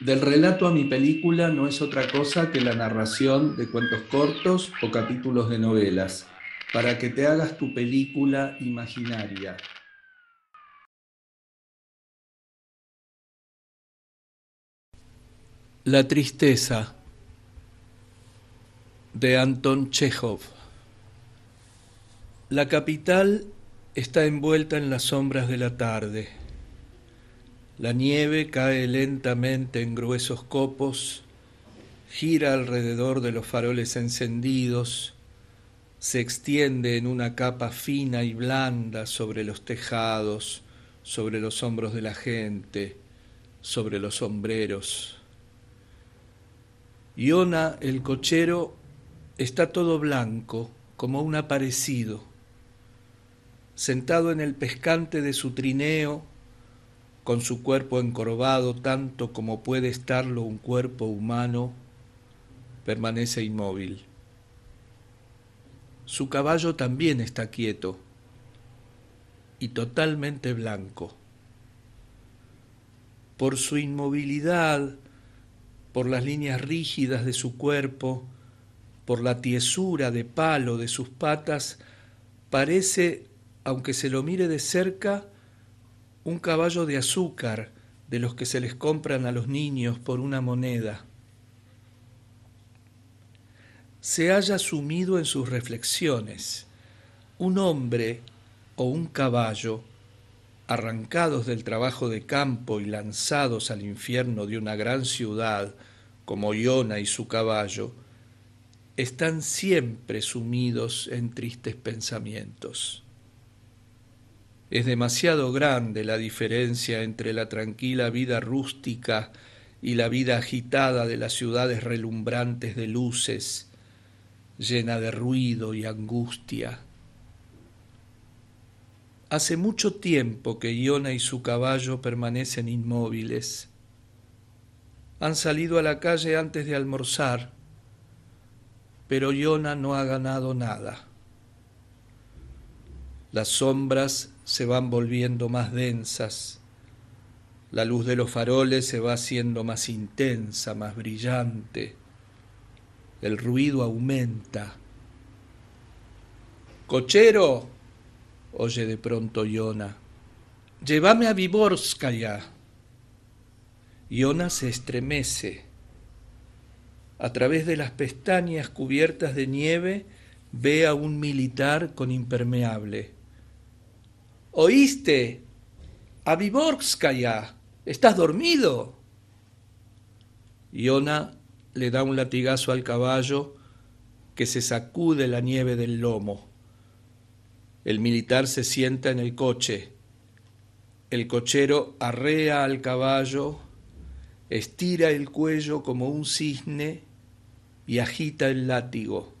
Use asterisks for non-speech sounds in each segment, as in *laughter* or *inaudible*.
Del relato a mi película no es otra cosa que la narración de cuentos cortos o capítulos de novelas, para que te hagas tu película imaginaria. La tristeza de Anton Chekhov. La capital está envuelta en las sombras de la tarde la nieve cae lentamente en gruesos copos, gira alrededor de los faroles encendidos, se extiende en una capa fina y blanda sobre los tejados, sobre los hombros de la gente, sobre los sombreros. Iona, el cochero, está todo blanco, como un aparecido. Sentado en el pescante de su trineo, con su cuerpo encorvado tanto como puede estarlo un cuerpo humano, permanece inmóvil. Su caballo también está quieto y totalmente blanco. Por su inmovilidad, por las líneas rígidas de su cuerpo, por la tiesura de palo de sus patas, parece, aunque se lo mire de cerca, un caballo de azúcar de los que se les compran a los niños por una moneda. Se haya sumido en sus reflexiones un hombre o un caballo, arrancados del trabajo de campo y lanzados al infierno de una gran ciudad, como Iona y su caballo, están siempre sumidos en tristes pensamientos. Es demasiado grande la diferencia entre la tranquila vida rústica y la vida agitada de las ciudades relumbrantes de luces, llena de ruido y angustia. Hace mucho tiempo que Iona y su caballo permanecen inmóviles. Han salido a la calle antes de almorzar, pero Iona no ha ganado nada. Las sombras se van volviendo más densas, la luz de los faroles se va haciendo más intensa, más brillante, el ruido aumenta. Cochero, oye de pronto Iona, llévame a Viborskaya. Iona se estremece. A través de las pestañas cubiertas de nieve ve a un militar con impermeable oíste, Avivorskaya, estás dormido. Iona le da un latigazo al caballo que se sacude la nieve del lomo. El militar se sienta en el coche. El cochero arrea al caballo, estira el cuello como un cisne y agita el látigo.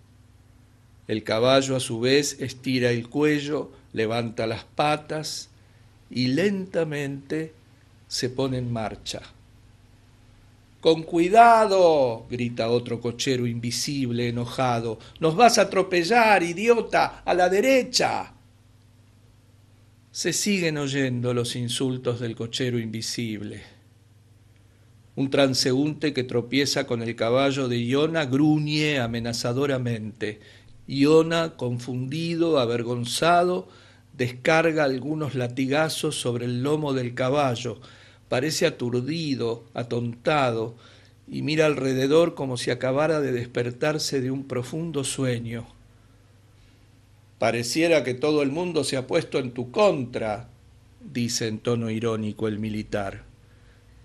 El caballo a su vez estira el cuello, levanta las patas y lentamente se pone en marcha. Con cuidado, grita otro cochero invisible, enojado. Nos vas a atropellar, idiota, a la derecha. Se siguen oyendo los insultos del cochero invisible. Un transeúnte que tropieza con el caballo de Iona gruñe amenazadoramente Iona, confundido, avergonzado, descarga algunos latigazos sobre el lomo del caballo, parece aturdido, atontado, y mira alrededor como si acabara de despertarse de un profundo sueño. Pareciera que todo el mundo se ha puesto en tu contra, dice en tono irónico el militar.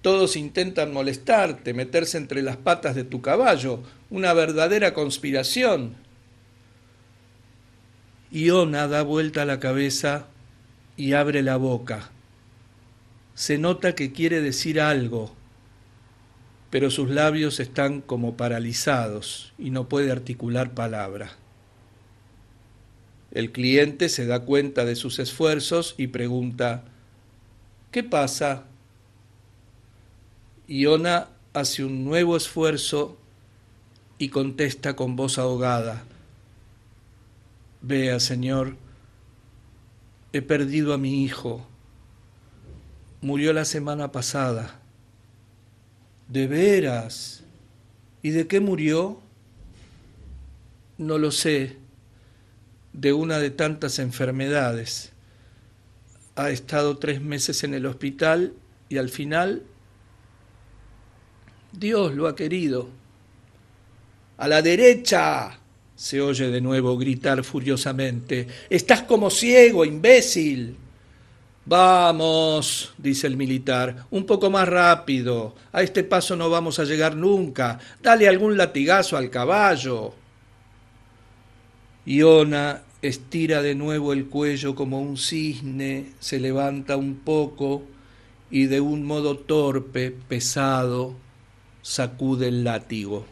Todos intentan molestarte, meterse entre las patas de tu caballo, una verdadera conspiración. Iona da vuelta la cabeza y abre la boca. Se nota que quiere decir algo, pero sus labios están como paralizados y no puede articular palabra. El cliente se da cuenta de sus esfuerzos y pregunta, ¿qué pasa? Iona hace un nuevo esfuerzo y contesta con voz ahogada. Vea, Señor, he perdido a mi hijo. Murió la semana pasada. De veras. ¿Y de qué murió? No lo sé. De una de tantas enfermedades. Ha estado tres meses en el hospital y al final Dios lo ha querido. A la derecha se oye de nuevo gritar furiosamente, Estás como ciego, imbécil. Vamos, dice el militar, un poco más rápido. A este paso no vamos a llegar nunca. Dale algún latigazo al caballo. Iona estira de nuevo el cuello como un cisne, se levanta un poco y de un modo torpe, pesado, sacude el látigo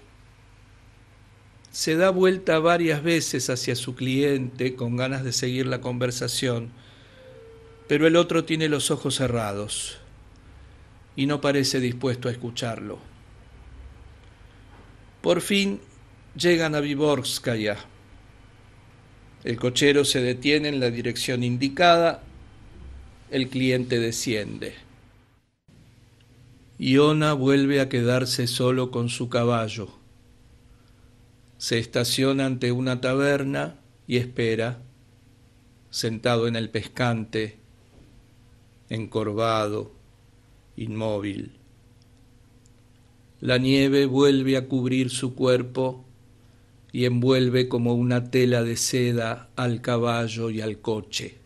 se da vuelta varias veces hacia su cliente con ganas de seguir la conversación, pero el otro tiene los ojos cerrados y no parece dispuesto a escucharlo. Por fin llegan a Viborskaya. El cochero se detiene en la dirección indicada, el cliente desciende. Iona vuelve a quedarse solo con su caballo se estaciona ante una taberna y espera, sentado en el pescante, encorvado, inmóvil. La nieve vuelve a cubrir su cuerpo y envuelve como una tela de seda al caballo y al coche.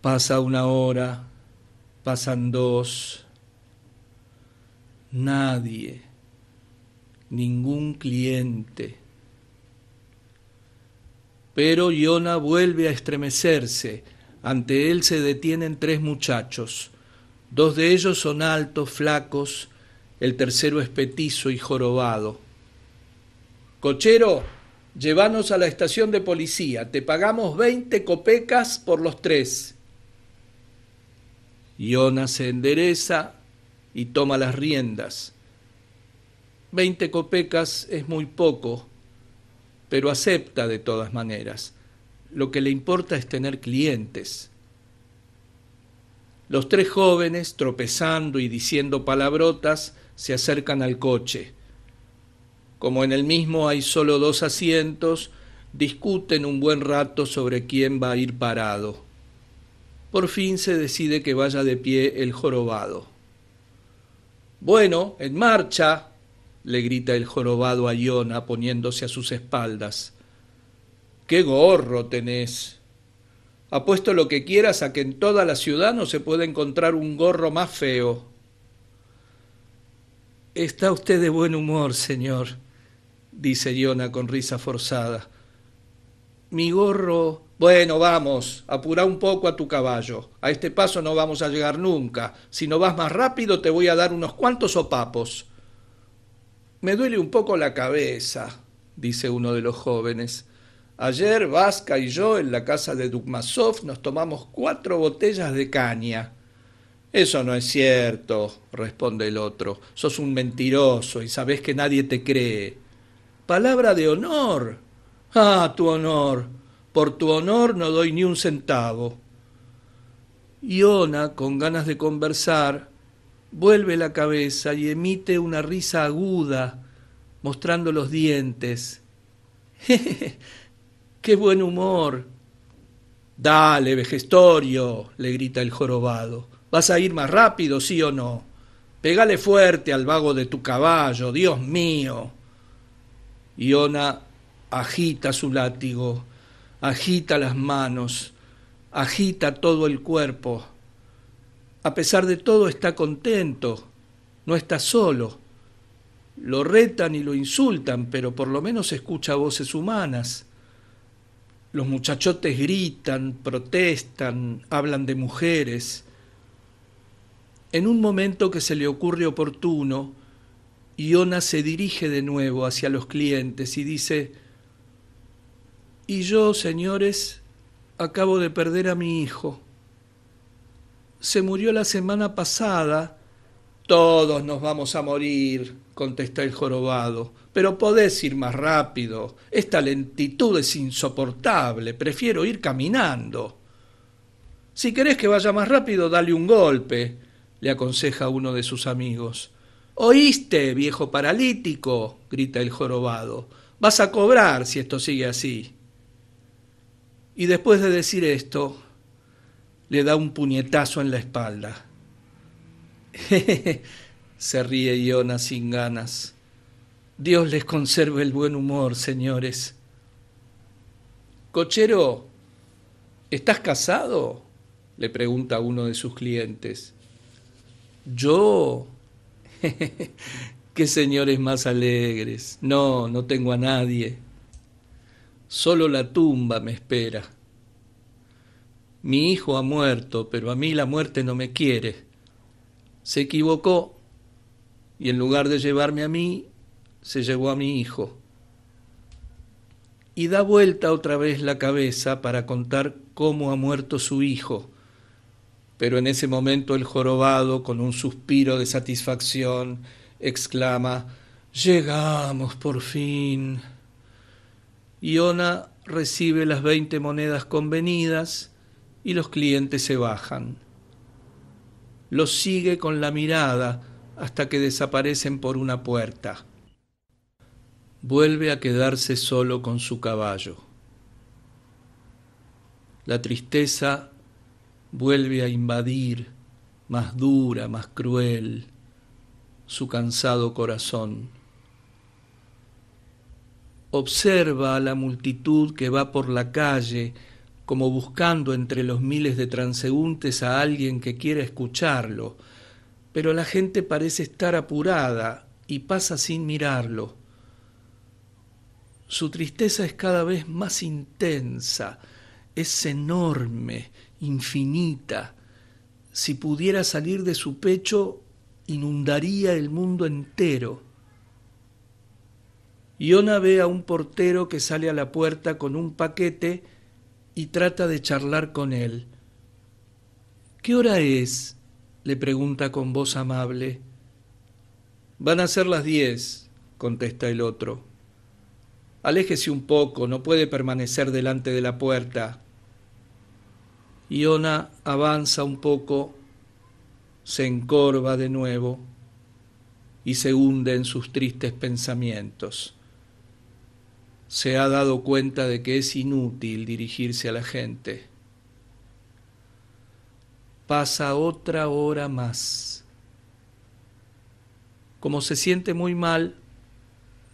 Pasa una hora, pasan dos, nadie ningún cliente. Pero Iona vuelve a estremecerse. Ante él se detienen tres muchachos. Dos de ellos son altos, flacos, el tercero es petizo y jorobado. Cochero, llévanos a la estación de policía, te pagamos veinte copecas por los tres. Iona se endereza y toma las riendas. Veinte copecas es muy poco, pero acepta de todas maneras. Lo que le importa es tener clientes. Los tres jóvenes, tropezando y diciendo palabrotas, se acercan al coche. Como en el mismo hay solo dos asientos, discuten un buen rato sobre quién va a ir parado. Por fin se decide que vaya de pie el jorobado. Bueno, en marcha, le grita el jorobado a Iona poniéndose a sus espaldas. ¡Qué gorro tenés! Apuesto lo que quieras a que en toda la ciudad no se pueda encontrar un gorro más feo. Está usted de buen humor, señor, dice Iona con risa forzada. Mi gorro. Bueno, vamos, apura un poco a tu caballo. A este paso no vamos a llegar nunca. Si no vas más rápido, te voy a dar unos cuantos sopapos. Me duele un poco la cabeza, dice uno de los jóvenes. Ayer Vasca y yo en la casa de Dukmasov nos tomamos cuatro botellas de caña. Eso no es cierto, responde el otro. Sos un mentiroso y sabes que nadie te cree. Palabra de honor. Ah, tu honor. Por tu honor no doy ni un centavo. Iona, con ganas de conversar, vuelve la cabeza y emite una risa aguda, mostrando los dientes. *laughs* ¡Qué buen humor! Dale, vejestorio, le grita el jorobado. ¿Vas a ir más rápido, sí o no? Pegale fuerte al vago de tu caballo, Dios mío. Iona agita su látigo, agita las manos, agita todo el cuerpo a pesar de todo está contento, no está solo. Lo retan y lo insultan, pero por lo menos escucha voces humanas. Los muchachotes gritan, protestan, hablan de mujeres. En un momento que se le ocurre oportuno, Iona se dirige de nuevo hacia los clientes y dice, Y yo, señores, acabo de perder a mi hijo se murió la semana pasada. Todos nos vamos a morir, ...contesta el jorobado. Pero podés ir más rápido. Esta lentitud es insoportable. Prefiero ir caminando. Si querés que vaya más rápido, dale un golpe, le aconseja uno de sus amigos. Oíste, viejo paralítico, grita el jorobado. Vas a cobrar si esto sigue así. Y después de decir esto, le da un puñetazo en la espalda. *laughs* se ríe Iona sin ganas. Dios les conserve el buen humor, señores. Cochero, ¿estás casado? le pregunta uno de sus clientes. Yo... *laughs* Qué señores más alegres. No, no tengo a nadie. Solo la tumba me espera mi hijo ha muerto, pero a mí la muerte no me quiere. Se equivocó y en lugar de llevarme a mí, se llevó a mi hijo. Y da vuelta otra vez la cabeza para contar cómo ha muerto su hijo. Pero en ese momento el jorobado, con un suspiro de satisfacción, exclama, Llegamos por fin. Iona recibe las veinte monedas convenidas y los clientes se bajan. Los sigue con la mirada hasta que desaparecen por una puerta. Vuelve a quedarse solo con su caballo. La tristeza vuelve a invadir, más dura, más cruel, su cansado corazón. Observa a la multitud que va por la calle como buscando entre los miles de transeúntes a alguien que quiera escucharlo, pero la gente parece estar apurada y pasa sin mirarlo. Su tristeza es cada vez más intensa, es enorme, infinita. Si pudiera salir de su pecho, inundaría el mundo entero. Iona ve a un portero que sale a la puerta con un paquete y trata de charlar con él. ¿Qué hora es? le pregunta con voz amable. Van a ser las diez, contesta el otro. Aléjese un poco, no puede permanecer delante de la puerta. Iona avanza un poco, se encorva de nuevo y se hunde en sus tristes pensamientos se ha dado cuenta de que es inútil dirigirse a la gente. Pasa otra hora más. Como se siente muy mal,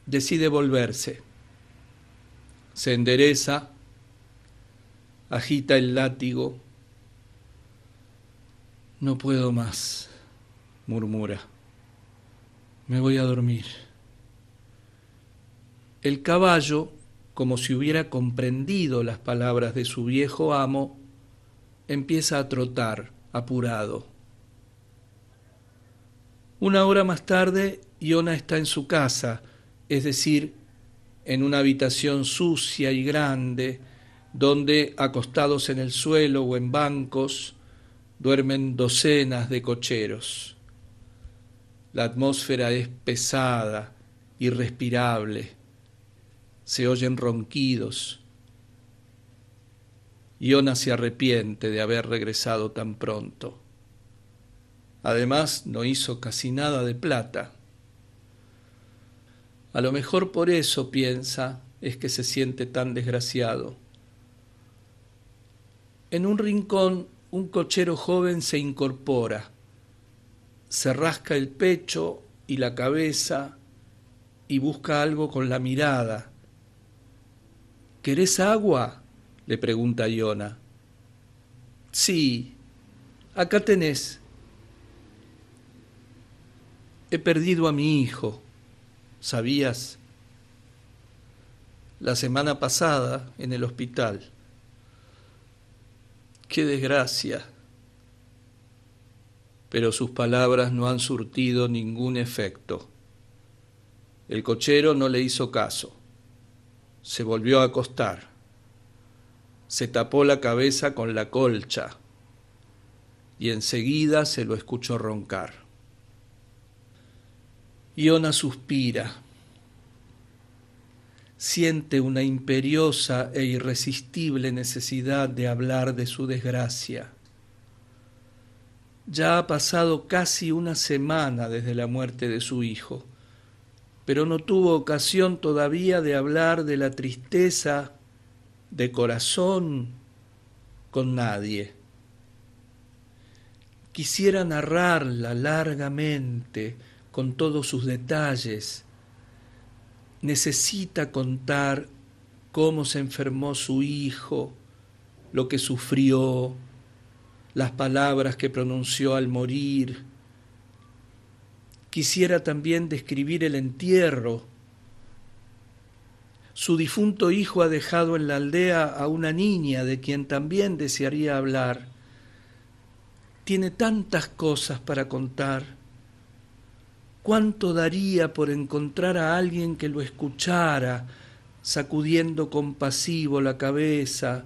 decide volverse. Se endereza, agita el látigo. No puedo más, murmura. Me voy a dormir. El caballo, como si hubiera comprendido las palabras de su viejo amo, empieza a trotar, apurado. Una hora más tarde, Iona está en su casa, es decir, en una habitación sucia y grande, donde, acostados en el suelo o en bancos, duermen docenas de cocheros. La atmósfera es pesada, irrespirable se oyen ronquidos. Iona se arrepiente de haber regresado tan pronto. Además, no hizo casi nada de plata. A lo mejor por eso piensa es que se siente tan desgraciado. En un rincón, un cochero joven se incorpora, se rasca el pecho y la cabeza y busca algo con la mirada ¿Querés agua? le pregunta Iona. Sí, acá tenés. He perdido a mi hijo, ¿sabías? La semana pasada en el hospital. Qué desgracia. Pero sus palabras no han surtido ningún efecto. El cochero no le hizo caso. Se volvió a acostar. Se tapó la cabeza con la colcha y enseguida se lo escuchó roncar. Iona suspira. Siente una imperiosa e irresistible necesidad de hablar de su desgracia. Ya ha pasado casi una semana desde la muerte de su hijo pero no tuvo ocasión todavía de hablar de la tristeza de corazón con nadie. Quisiera narrarla largamente, con todos sus detalles. Necesita contar cómo se enfermó su hijo, lo que sufrió, las palabras que pronunció al morir, Quisiera también describir el entierro. Su difunto hijo ha dejado en la aldea a una niña de quien también desearía hablar. Tiene tantas cosas para contar. ¿Cuánto daría por encontrar a alguien que lo escuchara, sacudiendo compasivo la cabeza,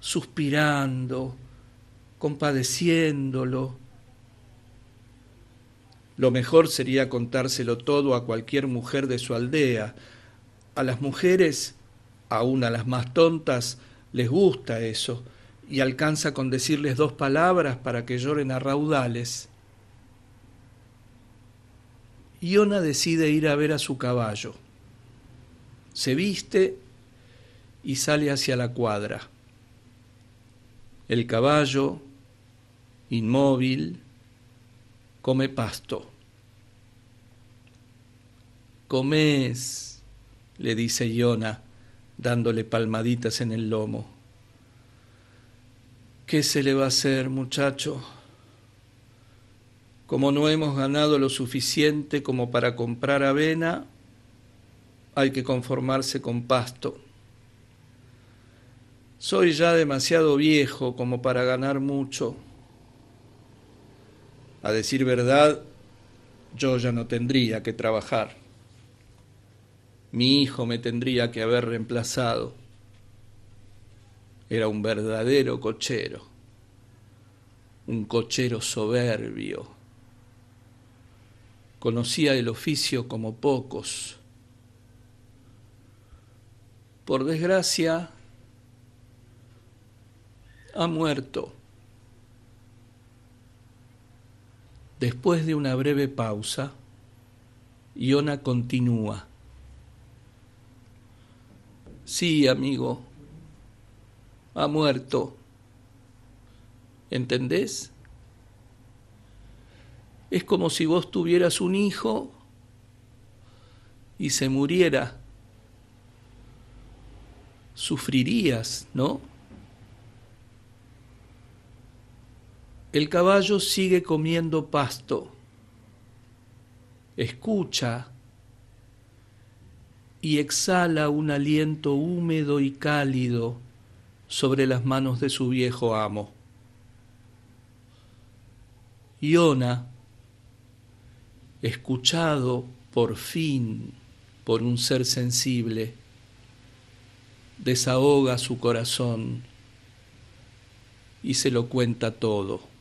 suspirando, compadeciéndolo? Lo mejor sería contárselo todo a cualquier mujer de su aldea. A las mujeres, aun a las más tontas, les gusta eso, y alcanza con decirles dos palabras para que lloren a raudales. Iona decide ir a ver a su caballo. Se viste y sale hacia la cuadra. El caballo, inmóvil, come pasto. Comes, le dice Iona, dándole palmaditas en el lomo. ¿Qué se le va a hacer, muchacho? Como no hemos ganado lo suficiente como para comprar avena, hay que conformarse con pasto. Soy ya demasiado viejo como para ganar mucho a decir verdad, yo ya no tendría que trabajar. Mi hijo me tendría que haber reemplazado. Era un verdadero cochero, un cochero soberbio. Conocía el oficio como pocos. Por desgracia, ha muerto. Después de una breve pausa, Iona continúa. Sí, amigo, ha muerto. ¿Entendés? Es como si vos tuvieras un hijo y se muriera. Sufrirías, ¿no? El caballo sigue comiendo pasto, escucha y exhala un aliento húmedo y cálido sobre las manos de su viejo amo. Iona, escuchado por fin por un ser sensible, desahoga su corazón y se lo cuenta todo.